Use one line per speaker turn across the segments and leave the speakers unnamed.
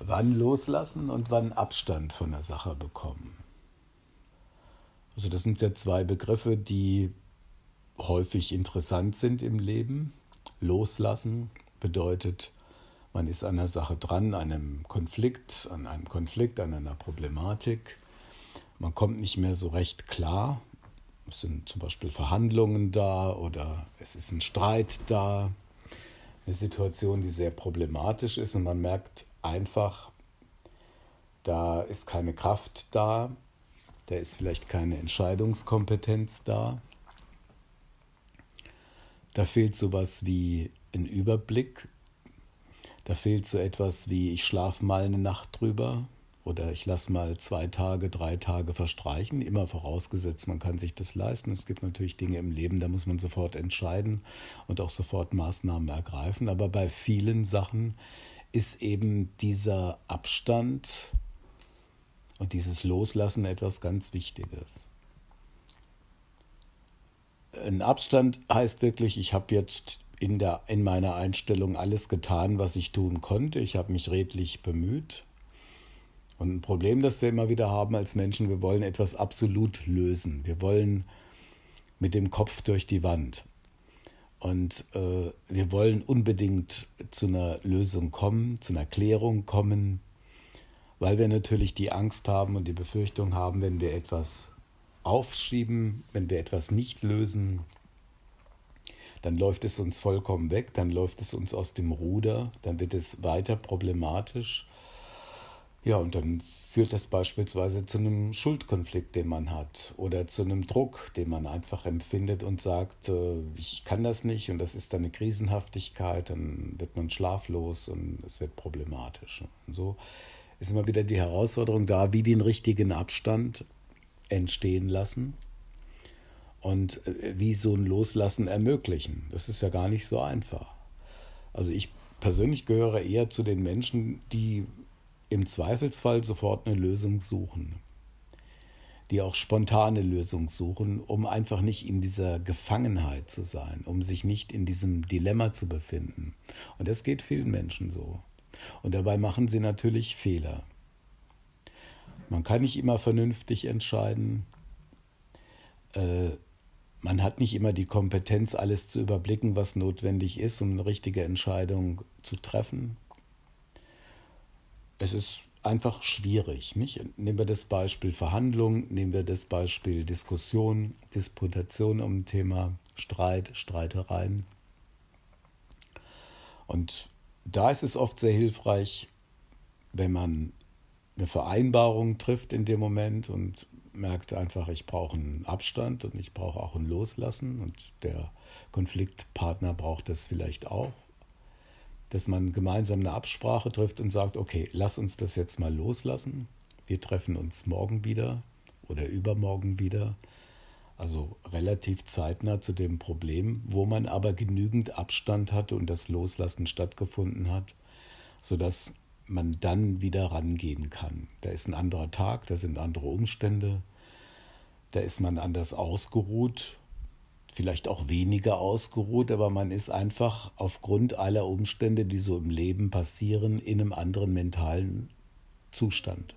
wann loslassen und wann Abstand von der Sache bekommen. Also das sind ja zwei Begriffe, die häufig interessant sind im Leben. Loslassen bedeutet, man ist an einer Sache dran, einem Konflikt, an einem Konflikt, an einer Problematik. Man kommt nicht mehr so recht klar. Es sind zum Beispiel Verhandlungen da oder es ist ein Streit da. Eine Situation, die sehr problematisch ist und man merkt, einfach, da ist keine Kraft da, da ist vielleicht keine Entscheidungskompetenz da, da fehlt sowas wie ein Überblick, da fehlt so etwas wie ich schlafe mal eine Nacht drüber oder ich lasse mal zwei Tage, drei Tage verstreichen, immer vorausgesetzt, man kann sich das leisten. Es gibt natürlich Dinge im Leben, da muss man sofort entscheiden und auch sofort Maßnahmen ergreifen, aber bei vielen Sachen ist eben dieser Abstand und dieses Loslassen etwas ganz Wichtiges. Ein Abstand heißt wirklich, ich habe jetzt in, der, in meiner Einstellung alles getan, was ich tun konnte. Ich habe mich redlich bemüht. Und ein Problem, das wir immer wieder haben als Menschen, wir wollen etwas absolut lösen. Wir wollen mit dem Kopf durch die Wand. Und äh, wir wollen unbedingt zu einer Lösung kommen, zu einer Klärung kommen, weil wir natürlich die Angst haben und die Befürchtung haben, wenn wir etwas aufschieben, wenn wir etwas nicht lösen, dann läuft es uns vollkommen weg, dann läuft es uns aus dem Ruder, dann wird es weiter problematisch ja, und dann führt das beispielsweise zu einem Schuldkonflikt, den man hat, oder zu einem Druck, den man einfach empfindet und sagt, äh, ich kann das nicht und das ist dann eine Krisenhaftigkeit, dann wird man schlaflos und es wird problematisch. Und so ist immer wieder die Herausforderung da, wie den richtigen Abstand entstehen lassen und äh, wie so ein Loslassen ermöglichen. Das ist ja gar nicht so einfach. Also ich persönlich gehöre eher zu den Menschen, die im Zweifelsfall sofort eine Lösung suchen, die auch spontane Lösung suchen, um einfach nicht in dieser Gefangenheit zu sein, um sich nicht in diesem Dilemma zu befinden. Und das geht vielen Menschen so. Und dabei machen sie natürlich Fehler. Man kann nicht immer vernünftig entscheiden. Äh, man hat nicht immer die Kompetenz, alles zu überblicken, was notwendig ist, um eine richtige Entscheidung zu treffen es ist einfach schwierig. Nicht? Nehmen wir das Beispiel Verhandlung, nehmen wir das Beispiel Diskussion, Disputation um ein Thema Streit, Streitereien. Und da ist es oft sehr hilfreich, wenn man eine Vereinbarung trifft in dem Moment und merkt einfach, ich brauche einen Abstand und ich brauche auch ein Loslassen und der Konfliktpartner braucht das vielleicht auch dass man gemeinsam eine Absprache trifft und sagt, okay, lass uns das jetzt mal loslassen. Wir treffen uns morgen wieder oder übermorgen wieder. Also relativ zeitnah zu dem Problem, wo man aber genügend Abstand hatte und das Loslassen stattgefunden hat, sodass man dann wieder rangehen kann. Da ist ein anderer Tag, da sind andere Umstände, da ist man anders ausgeruht vielleicht auch weniger ausgeruht, aber man ist einfach aufgrund aller Umstände, die so im Leben passieren, in einem anderen mentalen Zustand.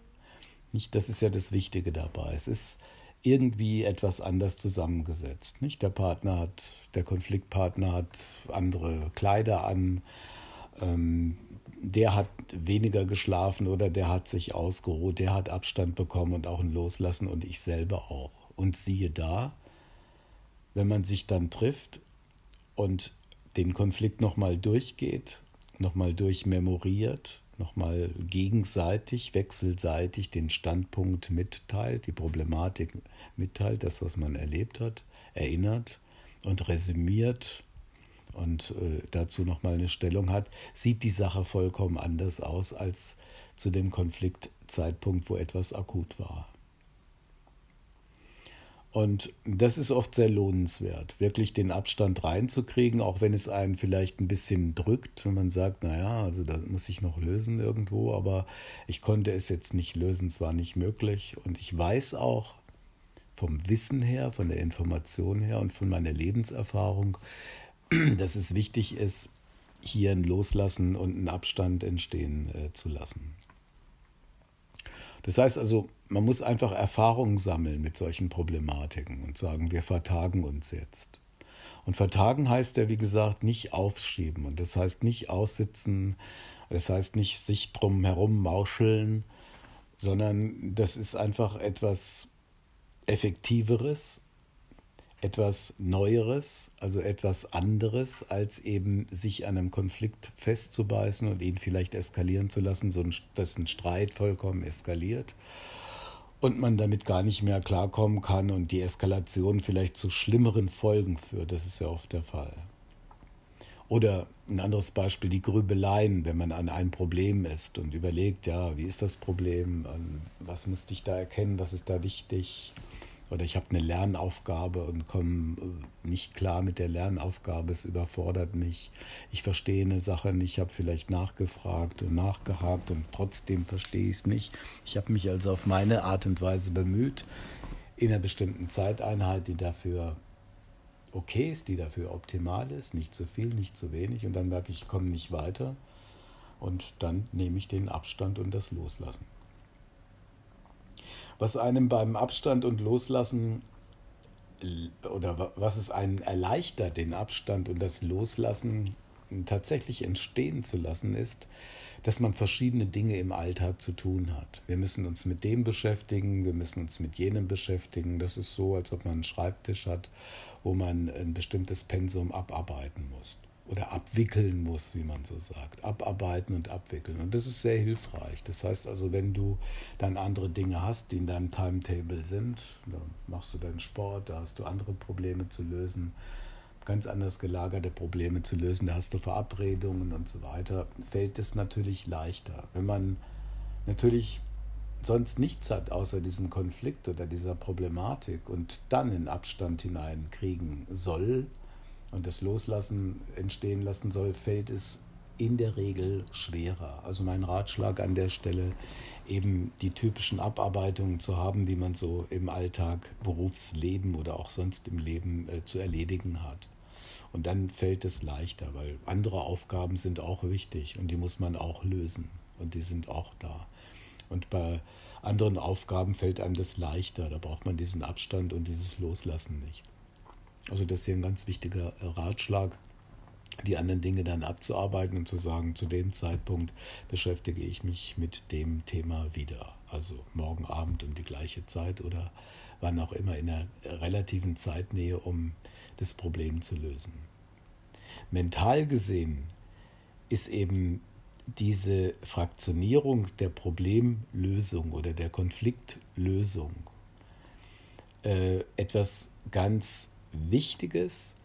Nicht? Das ist ja das Wichtige dabei. Es ist irgendwie etwas anders zusammengesetzt. Nicht? Der Partner hat, der Konfliktpartner hat andere Kleider an, ähm, der hat weniger geschlafen oder der hat sich ausgeruht, der hat Abstand bekommen und auch ein Loslassen und ich selber auch. Und siehe da, wenn man sich dann trifft und den Konflikt nochmal durchgeht, nochmal durchmemoriert, nochmal gegenseitig, wechselseitig den Standpunkt mitteilt, die Problematik mitteilt, das, was man erlebt hat, erinnert und resümiert und äh, dazu nochmal eine Stellung hat, sieht die Sache vollkommen anders aus als zu dem Konfliktzeitpunkt, wo etwas akut war. Und das ist oft sehr lohnenswert, wirklich den Abstand reinzukriegen, auch wenn es einen vielleicht ein bisschen drückt, wenn man sagt, naja, also da muss ich noch lösen irgendwo, aber ich konnte es jetzt nicht lösen, es war nicht möglich. Und ich weiß auch vom Wissen her, von der Information her und von meiner Lebenserfahrung, dass es wichtig ist, hier ein Loslassen und einen Abstand entstehen äh, zu lassen. Das heißt also, man muss einfach Erfahrungen sammeln mit solchen Problematiken und sagen, wir vertagen uns jetzt. Und vertagen heißt ja, wie gesagt, nicht aufschieben und das heißt nicht aussitzen, das heißt nicht sich drum herum mauscheln, sondern das ist einfach etwas Effektiveres etwas Neueres, also etwas anderes, als eben sich an einem Konflikt festzubeißen und ihn vielleicht eskalieren zu lassen, so dass ein Streit vollkommen eskaliert und man damit gar nicht mehr klarkommen kann und die Eskalation vielleicht zu schlimmeren Folgen führt. Das ist ja oft der Fall. Oder ein anderes Beispiel, die Grübeleien, wenn man an ein Problem ist und überlegt, ja, wie ist das Problem, ähm, was müsste ich da erkennen, was ist da wichtig oder ich habe eine Lernaufgabe und komme äh, nicht klar mit der Lernaufgabe, es überfordert mich. Ich verstehe eine Sache nicht, habe vielleicht nachgefragt und nachgehakt und trotzdem verstehe ich es nicht. Ich habe mich also auf meine Art und Weise bemüht, in einer bestimmten Zeiteinheit, die dafür okay ist, die dafür optimal ist, nicht zu viel, nicht zu wenig und dann merke ich, ich komme nicht weiter und dann nehme ich den Abstand und das Loslassen was einem beim Abstand und Loslassen oder was es einem erleichtert, den Abstand und das Loslassen tatsächlich entstehen zu lassen, ist, dass man verschiedene Dinge im Alltag zu tun hat. Wir müssen uns mit dem beschäftigen, wir müssen uns mit jenem beschäftigen. Das ist so, als ob man einen Schreibtisch hat, wo man ein bestimmtes Pensum abarbeiten muss oder abwickeln muss, wie man so sagt. Abarbeiten und abwickeln. Und das ist sehr hilfreich. Das heißt also, wenn du dann andere Dinge hast, die in deinem Timetable sind, dann machst du deinen Sport, da hast du andere Probleme zu lösen, ganz anders gelagerte Probleme zu lösen, da hast du Verabredungen und so weiter, fällt es natürlich leichter. Wenn man natürlich sonst nichts hat außer diesem Konflikt oder dieser Problematik und dann in Abstand hineinkriegen soll, und das Loslassen entstehen lassen soll, fällt es in der Regel schwerer. Also mein Ratschlag an der Stelle, eben die typischen Abarbeitungen zu haben, die man so im Alltag, Berufsleben oder auch sonst im Leben äh, zu erledigen hat. Und dann fällt es leichter, weil andere Aufgaben sind auch wichtig und die muss man auch lösen und die sind auch da. Und bei anderen Aufgaben fällt einem das leichter, da braucht man diesen Abstand und dieses Loslassen nicht. Also das ist hier ein ganz wichtiger äh, Ratschlag, die anderen Dinge dann abzuarbeiten und zu sagen, zu dem Zeitpunkt beschäftige ich mich mit dem Thema wieder. Also morgen Abend um die gleiche Zeit oder wann auch immer in einer relativen Zeitnähe, um das Problem zu lösen. Mental gesehen ist eben diese Fraktionierung der Problemlösung oder der Konfliktlösung äh, etwas ganz Wichtiges,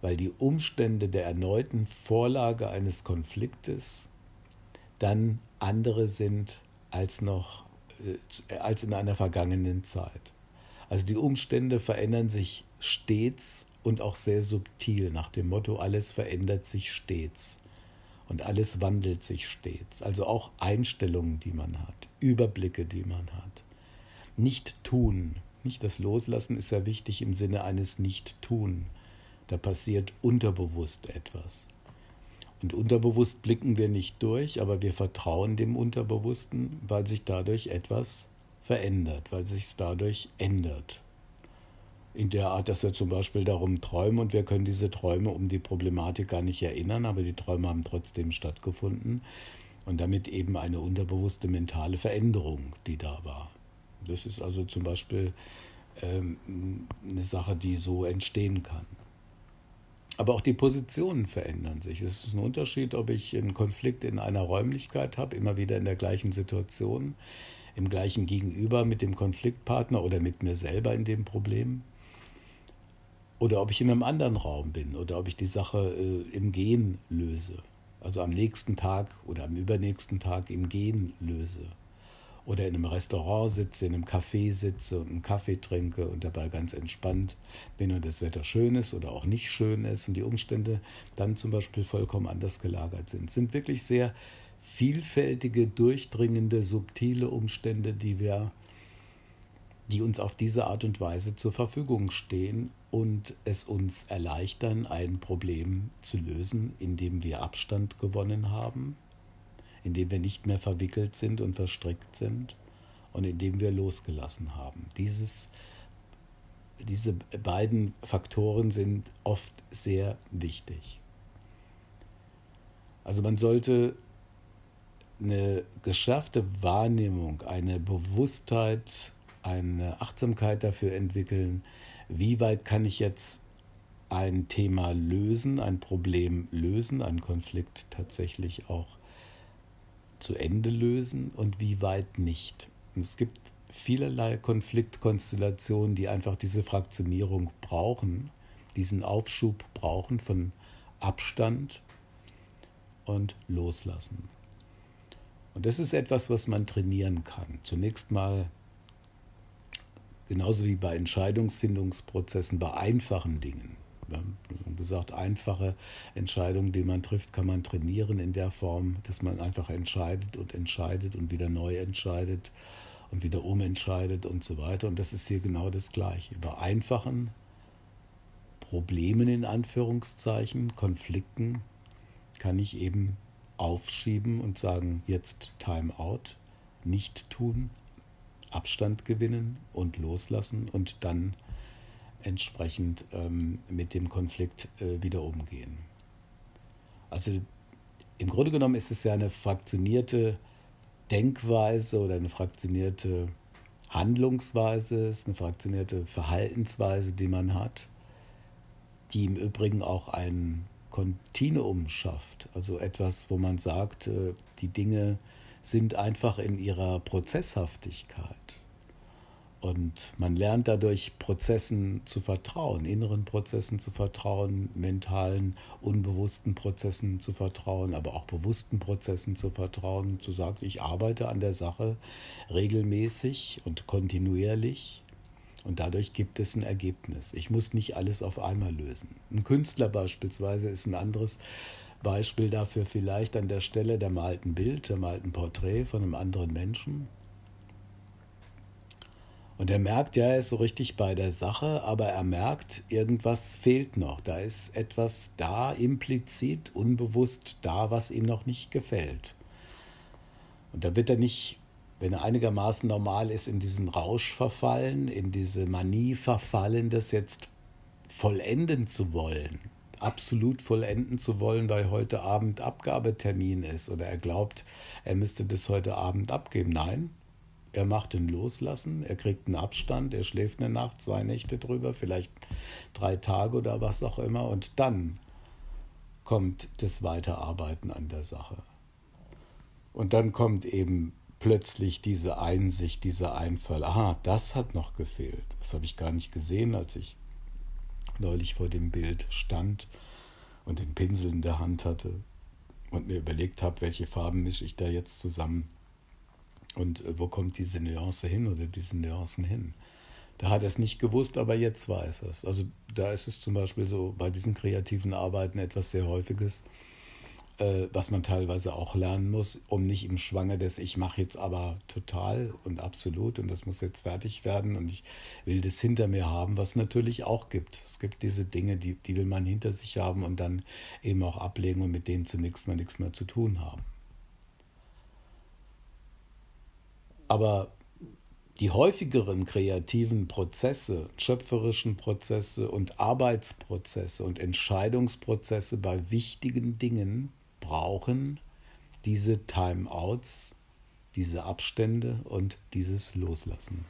weil die Umstände der erneuten Vorlage eines Konfliktes dann andere sind als noch äh, als in einer vergangenen Zeit. Also die Umstände verändern sich stets und auch sehr subtil nach dem Motto alles verändert sich stets und alles wandelt sich stets. Also auch Einstellungen, die man hat, Überblicke, die man hat. Nicht tun, nicht das Loslassen ist ja wichtig im Sinne eines Nicht-Tun. Da passiert unterbewusst etwas. Und unterbewusst blicken wir nicht durch, aber wir vertrauen dem Unterbewussten, weil sich dadurch etwas verändert, weil sich es dadurch ändert. In der Art, dass wir zum Beispiel darum träumen und wir können diese Träume um die Problematik gar nicht erinnern, aber die Träume haben trotzdem stattgefunden und damit eben eine unterbewusste mentale Veränderung, die da war. Das ist also zum Beispiel ähm, eine Sache, die so entstehen kann. Aber auch die Positionen verändern sich. Es ist ein Unterschied, ob ich einen Konflikt in einer Räumlichkeit habe, immer wieder in der gleichen Situation, im gleichen Gegenüber mit dem Konfliktpartner oder mit mir selber in dem Problem. Oder ob ich in einem anderen Raum bin oder ob ich die Sache äh, im Gehen löse. Also am nächsten Tag oder am übernächsten Tag im Gehen löse oder in einem Restaurant sitze, in einem Café sitze und einen Kaffee trinke und dabei ganz entspannt bin und das Wetter schön ist oder auch nicht schön ist und die Umstände dann zum Beispiel vollkommen anders gelagert sind. Es sind wirklich sehr vielfältige, durchdringende, subtile Umstände, die wir die uns auf diese Art und Weise zur Verfügung stehen und es uns erleichtern, ein Problem zu lösen, indem wir Abstand gewonnen haben, in dem wir nicht mehr verwickelt sind und verstrickt sind und in dem wir losgelassen haben. Dieses, diese beiden Faktoren sind oft sehr wichtig. Also man sollte eine geschärfte Wahrnehmung, eine Bewusstheit, eine Achtsamkeit dafür entwickeln, wie weit kann ich jetzt ein Thema lösen, ein Problem lösen, einen Konflikt tatsächlich auch zu Ende lösen und wie weit nicht. Und es gibt vielerlei Konfliktkonstellationen, die einfach diese Fraktionierung brauchen, diesen Aufschub brauchen von Abstand und Loslassen. Und das ist etwas, was man trainieren kann. Zunächst mal, genauso wie bei Entscheidungsfindungsprozessen, bei einfachen Dingen man gesagt, einfache Entscheidungen, die man trifft, kann man trainieren in der Form, dass man einfach entscheidet und entscheidet und wieder neu entscheidet und wieder umentscheidet und so weiter. Und das ist hier genau das Gleiche. Bei einfachen Problemen in Anführungszeichen, Konflikten, kann ich eben aufschieben und sagen, jetzt Time out, nicht tun, Abstand gewinnen und loslassen und dann entsprechend ähm, mit dem Konflikt äh, wieder umgehen. Also im Grunde genommen ist es ja eine fraktionierte Denkweise oder eine fraktionierte Handlungsweise, ist eine fraktionierte Verhaltensweise, die man hat, die im Übrigen auch ein Kontinuum schafft. Also etwas, wo man sagt, äh, die Dinge sind einfach in ihrer Prozesshaftigkeit. Und man lernt dadurch Prozessen zu vertrauen, inneren Prozessen zu vertrauen, mentalen, unbewussten Prozessen zu vertrauen, aber auch bewussten Prozessen zu vertrauen, zu sagen, ich arbeite an der Sache regelmäßig und kontinuierlich und dadurch gibt es ein Ergebnis. Ich muss nicht alles auf einmal lösen. Ein Künstler beispielsweise ist ein anderes Beispiel dafür vielleicht an der Stelle, der malt ein Bild, der malt ein Porträt von einem anderen Menschen und er merkt, ja, er ist so richtig bei der Sache, aber er merkt, irgendwas fehlt noch. Da ist etwas da, implizit, unbewusst da, was ihm noch nicht gefällt. Und da wird er nicht, wenn er einigermaßen normal ist, in diesen Rausch verfallen, in diese Manie verfallen, das jetzt vollenden zu wollen, absolut vollenden zu wollen, weil heute Abend Abgabetermin ist oder er glaubt, er müsste das heute Abend abgeben. Nein, er macht ein Loslassen, er kriegt einen Abstand, er schläft eine Nacht, zwei Nächte drüber, vielleicht drei Tage oder was auch immer. Und dann kommt das Weiterarbeiten an der Sache. Und dann kommt eben plötzlich diese Einsicht, dieser Einfall, aha, das hat noch gefehlt. Das habe ich gar nicht gesehen, als ich neulich vor dem Bild stand und den Pinsel in der Hand hatte und mir überlegt habe, welche Farben mische ich da jetzt zusammen und äh, wo kommt diese Nuance hin oder diese Nuancen hin? Da hat er es nicht gewusst, aber jetzt weiß er es. Also da ist es zum Beispiel so bei diesen kreativen Arbeiten etwas sehr Häufiges, äh, was man teilweise auch lernen muss, um nicht im Schwange des Ich mache jetzt aber total und absolut und das muss jetzt fertig werden und ich will das hinter mir haben, was natürlich auch gibt. Es gibt diese Dinge, die, die will man hinter sich haben und dann eben auch ablegen und mit denen zunächst mal nichts mehr zu tun haben. Aber die häufigeren kreativen Prozesse, schöpferischen Prozesse und Arbeitsprozesse und Entscheidungsprozesse bei wichtigen Dingen brauchen diese Timeouts, diese Abstände und dieses Loslassen.